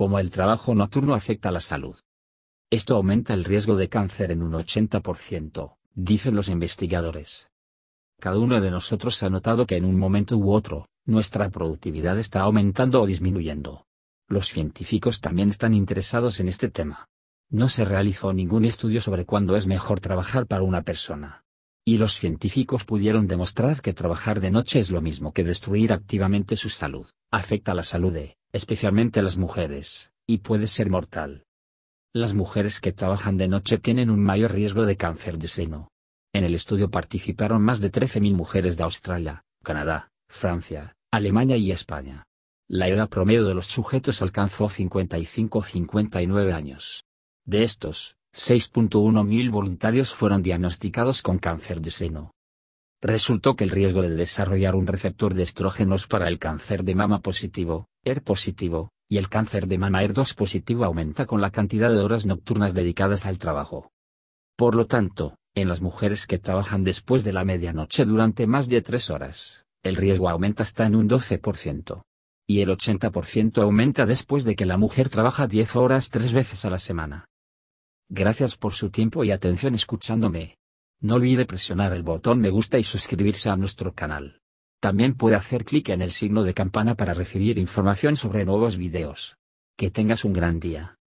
como el trabajo nocturno afecta la salud. Esto aumenta el riesgo de cáncer en un 80%, dicen los investigadores. Cada uno de nosotros ha notado que en un momento u otro, nuestra productividad está aumentando o disminuyendo. Los científicos también están interesados en este tema. No se realizó ningún estudio sobre cuándo es mejor trabajar para una persona. Y los científicos pudieron demostrar que trabajar de noche es lo mismo que destruir activamente su salud, afecta la salud de especialmente las mujeres, y puede ser mortal. Las mujeres que trabajan de noche tienen un mayor riesgo de cáncer de seno. En el estudio participaron más de 13.000 mujeres de Australia, Canadá, Francia, Alemania y España. La edad promedio de los sujetos alcanzó 55-59 años. De estos, 6.1 mil voluntarios fueron diagnosticados con cáncer de seno. Resultó que el riesgo de desarrollar un receptor de estrógenos para el cáncer de mama positivo, ER positivo, y el cáncer de mama ER2 positivo aumenta con la cantidad de horas nocturnas dedicadas al trabajo. Por lo tanto, en las mujeres que trabajan después de la medianoche durante más de tres horas, el riesgo aumenta hasta en un 12%. Y el 80% aumenta después de que la mujer trabaja 10 horas tres veces a la semana. Gracias por su tiempo y atención escuchándome. No olvide presionar el botón me gusta y suscribirse a nuestro canal. También puede hacer clic en el signo de campana para recibir información sobre nuevos videos. Que tengas un gran día.